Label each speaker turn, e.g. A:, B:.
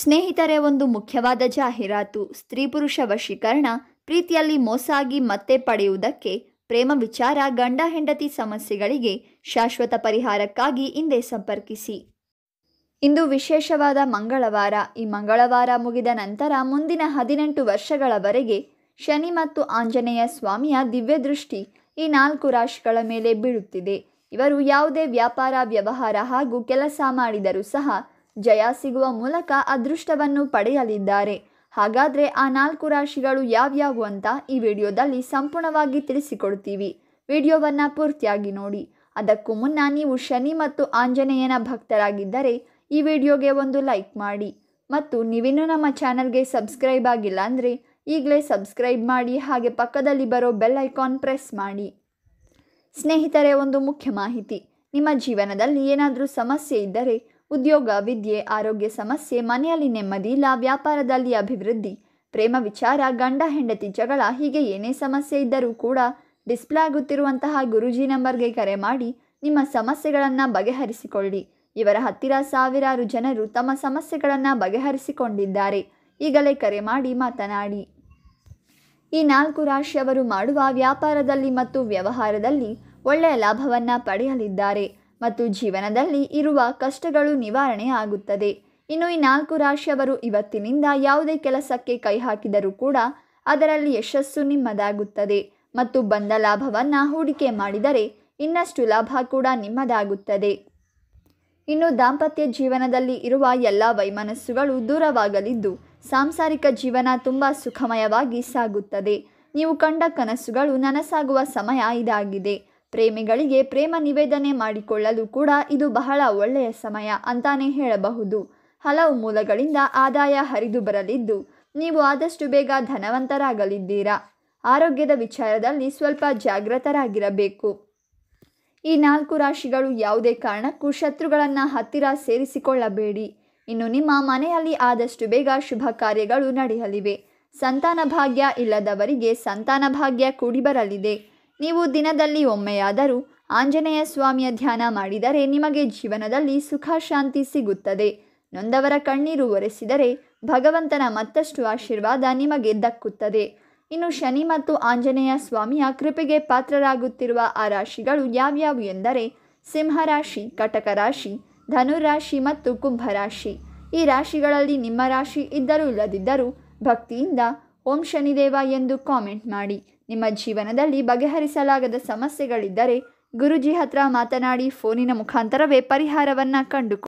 A: ಸ್ನೇಹಿತರೆ ಒಂದು ಮುಖ್ಯವಾದ ಜಾಹೀರಾತು ಸ್ತ್ರೀ ಪುರುಷ ವಶೀಕರಣ ಪ್ರೀತಿಯಲ್ಲಿ ಮೋಸಾಗಿ ಮತ್ತೆ ಪಡೆಯುವುದಕ್ಕೆ ಪ್ರೇಮ ವಿಚಾರ ಗಂಡ ಹೆಂಡತಿ ಸಮಸ್ಯೆಗಳಿಗೆ ಶಾಶ್ವತ ಪರಿಹಾರಕ್ಕಾಗಿ ಹಿಂದೆ ಸಂಪರ್ಕಿಸಿ ಇಂದು ವಿಶೇಷವಾದ ಮಂಗಳವಾರ ಈ ಮಂಗಳವಾರ ಮುಗಿದ ನಂತರ ಮುಂದಿನ ಹದಿನೆಂಟು ವರ್ಷಗಳವರೆಗೆ ಶನಿ ಮತ್ತು ಆಂಜನೇಯ ಸ್ವಾಮಿಯ ದಿವ್ಯದೃಷ್ಟಿ ಈ ನಾಲ್ಕು ರಾಶಿಗಳ ಮೇಲೆ ಬೀಳುತ್ತಿದೆ ಇವರು ಯಾವುದೇ ವ್ಯಾಪಾರ ವ್ಯವಹಾರ ಹಾಗೂ ಕೆಲಸ ಮಾಡಿದರೂ ಸಹ ಜಯ ಸಿಗುವ ಮೂಲಕ ಅದೃಷ್ಟವನ್ನು ಪಡೆಯಲಿದ್ದಾರೆ ಹಾಗಾದರೆ ಆ ನಾಲ್ಕು ರಾಶಿಗಳು ಯಾವ್ಯಾವು ಅಂತ ಈ ವಿಡಿಯೋದಲ್ಲಿ ಸಂಪೂರ್ಣವಾಗಿ ತಿಳಿಸಿಕೊಡ್ತೀವಿ ವಿಡಿಯೋವನ್ನು ಪೂರ್ತಿಯಾಗಿ ನೋಡಿ ಅದಕ್ಕೂ ಮುನ್ನ ನೀವು ಶನಿ ಮತ್ತು ಆಂಜನೇಯನ ಭಕ್ತರಾಗಿದ್ದರೆ ಈ ವಿಡಿಯೋಗೆ ಒಂದು ಲೈಕ್ ಮಾಡಿ ಮತ್ತು ನೀವಿನ್ನೂ ನಮ್ಮ ಚಾನಲ್ಗೆ ಸಬ್ಸ್ಕ್ರೈಬ್ ಆಗಿಲ್ಲ ಅಂದರೆ ಈಗಲೇ ಸಬ್ಸ್ಕ್ರೈಬ್ ಮಾಡಿ ಹಾಗೆ ಪಕ್ಕದಲ್ಲಿ ಬರೋ ಬೆಲ್ ಐಕಾನ್ ಪ್ರೆಸ್ ಮಾಡಿ ಸ್ನೇಹಿತರೆ ಒಂದು ಮುಖ್ಯ ಮಾಹಿತಿ ನಿಮ್ಮ ಜೀವನದಲ್ಲಿ ಏನಾದರೂ ಸಮಸ್ಯೆ ಇದ್ದರೆ ಉದ್ಯೋಗ ವಿದ್ಯೆ ಆರೋಗ್ಯ ಸಮಸ್ಯೆ ಮನೆಯಲ್ಲಿ ನೆಮ್ಮದಿ ಇಲ್ಲ ವ್ಯಾಪಾರದಲ್ಲಿ ಅಭಿವೃದ್ಧಿ ಪ್ರೇಮ ವಿಚಾರ ಗಂಡ ಹೆಂಡತಿ ಜಗಳ ಹೀಗೆ ಏನೇ ಸಮಸ್ಯೆ ಇದ್ದರೂ ಕೂಡ ಡಿಸ್ಪ್ಲೇ ಆಗುತ್ತಿರುವಂತಹ ಗುರುಜಿ ನಂಬರ್ಗೆ ಕರೆ ಮಾಡಿ ನಿಮ್ಮ ಸಮಸ್ಯೆಗಳನ್ನು ಬಗೆಹರಿಸಿಕೊಳ್ಳಿ ಇವರ ಹತ್ತಿರ ಸಾವಿರಾರು ಜನರು ತಮ್ಮ ಸಮಸ್ಯೆಗಳನ್ನು ಬಗೆಹರಿಸಿಕೊಂಡಿದ್ದಾರೆ ಈಗಲೇ ಕರೆ ಮಾಡಿ ಮಾತನಾಡಿ ಈ ನಾಲ್ಕು ರಾಶಿಯವರು ಮಾಡುವ ವ್ಯಾಪಾರದಲ್ಲಿ ಮತ್ತು ವ್ಯವಹಾರದಲ್ಲಿ ಒಳ್ಳೆಯ ಲಾಭವನ್ನು ಪಡೆಯಲಿದ್ದಾರೆ ಮತ್ತು ಜೀವನದಲ್ಲಿ ಇರುವ ಕಷ್ಟಗಳು ನಿವಾರಣೆ ಆಗುತ್ತದೆ ಇನ್ನು ಈ ನಾಲ್ಕು ರಾಶಿಯವರು ಇವತ್ತಿನಿಂದ ಯಾವುದೇ ಕೆಲಸಕ್ಕೆ ಕೈ ಹಾಕಿದರೂ ಕೂಡ ಅದರಲ್ಲಿ ಯಶಸ್ಸು ನಿಮ್ಮದಾಗುತ್ತದೆ ಮತ್ತು ಬಂದ ಲಾಭವನ್ನು ಹೂಡಿಕೆ ಮಾಡಿದರೆ ಇನ್ನಷ್ಟು ಲಾಭ ಕೂಡ ನಿಮ್ಮದಾಗುತ್ತದೆ ಇನ್ನು ದಾಂಪತ್ಯ ಜೀವನದಲ್ಲಿ ಇರುವ ಎಲ್ಲ ವೈಮನಸ್ಸುಗಳು ದೂರವಾಗಲಿದ್ದು ಸಾಂಸಾರಿಕ ಜೀವನ ತುಂಬ ಸುಖಮಯವಾಗಿ ಸಾಗುತ್ತದೆ ನೀವು ಕಂಡ ಕನಸುಗಳು ನನಸಾಗುವ ಸಮಯ ಇದಾಗಿದೆ ಪ್ರೇಮಿಗಳಿಗೆ ಪ್ರೇಮ ನಿವೇದನೆ ಮಾಡಿಕೊಳ್ಳಲು ಕೂಡ ಇದು ಬಹಳ ಒಳ್ಳೆಯ ಸಮಯ ಅಂತಾನೆ ಹೇಳಬಹುದು ಹಲವು ಮೂಲಗಳಿಂದ ಆದಾಯ ಹರಿದು ಬರಲಿದ್ದು ನೀವು ಆದಷ್ಟು ಬೇಗ ಧನವಂತರಾಗಲಿದ್ದೀರಾ ಆರೋಗ್ಯದ ವಿಚಾರದಲ್ಲಿ ಸ್ವಲ್ಪ ಜಾಗೃತರಾಗಿರಬೇಕು ಈ ನಾಲ್ಕು ರಾಶಿಗಳು ಯಾವುದೇ ಕಾರಣಕ್ಕೂ ಶತ್ರುಗಳನ್ನು ಹತ್ತಿರ ಸೇರಿಸಿಕೊಳ್ಳಬೇಡಿ ಇನ್ನು ನಿಮ್ಮ ಮನೆಯಲ್ಲಿ ಆದಷ್ಟು ಬೇಗ ಶುಭ ಕಾರ್ಯಗಳು ನಡೆಯಲಿವೆ ಸಂತಾನ ಭಾಗ್ಯ ಇಲ್ಲದವರಿಗೆ ಸಂತಾನ ಭಾಗ್ಯ ಕೂಡಿ ಬರಲಿದೆ ನೀವು ದಿನದಲ್ಲಿ ಒಮ್ಮೆಯಾದರೂ ಆಂಜನೇಯ ಸ್ವಾಮಿಯ ಧ್ಯಾನ ಮಾಡಿದರೆ ನಿಮಗೆ ಜೀವನದಲ್ಲಿ ಸುಖ ಶಾಂತಿ ಸಿಗುತ್ತದೆ ನೊಂದವರ ಕಣ್ಣೀರು ಒರೆಸಿದರೆ ಭಗವಂತನ ಮತ್ತಷ್ಟು ಆಶೀರ್ವಾದ ನಿಮಗೆ ದಕ್ಕುತ್ತದೆ ಇನ್ನು ಶನಿ ಮತ್ತು ಆಂಜನೇಯ ಸ್ವಾಮಿಯ ಕೃಪೆಗೆ ಪಾತ್ರರಾಗುತ್ತಿರುವ ಆ ರಾಶಿಗಳು ಯಾವ್ಯಾವು ಎಂದರೆ ಸಿಂಹರಾಶಿ ಕಟಕ ರಾಶಿ ಧನುರಾಶಿ ಮತ್ತು ಕುಂಭರಾಶಿ ಈ ರಾಶಿಗಳಲ್ಲಿ ನಿಮ್ಮ ರಾಶಿ ಇದ್ದರೂ ಇಲ್ಲದಿದ್ದರೂ ಭಕ್ತಿಯಿಂದ ಓಂ ಶನಿದೇವ ಎಂದು ಕಾಮೆಂಟ್ ಮಾಡಿ ನಿಮ್ಮ ಜೀವನದಲ್ಲಿ ಬಗೆಹರಿಸಲಾಗದ ಸಮಸ್ಯೆಗಳಿದ್ದರೆ ಗುರುಜಿ ಹತ್ರ ಮಾತನಾಡಿ ಫೋನಿನ ಮುಖಾಂತರವೇ ಪರಿಹಾರವನ್ನು ಕಂಡುಕೊ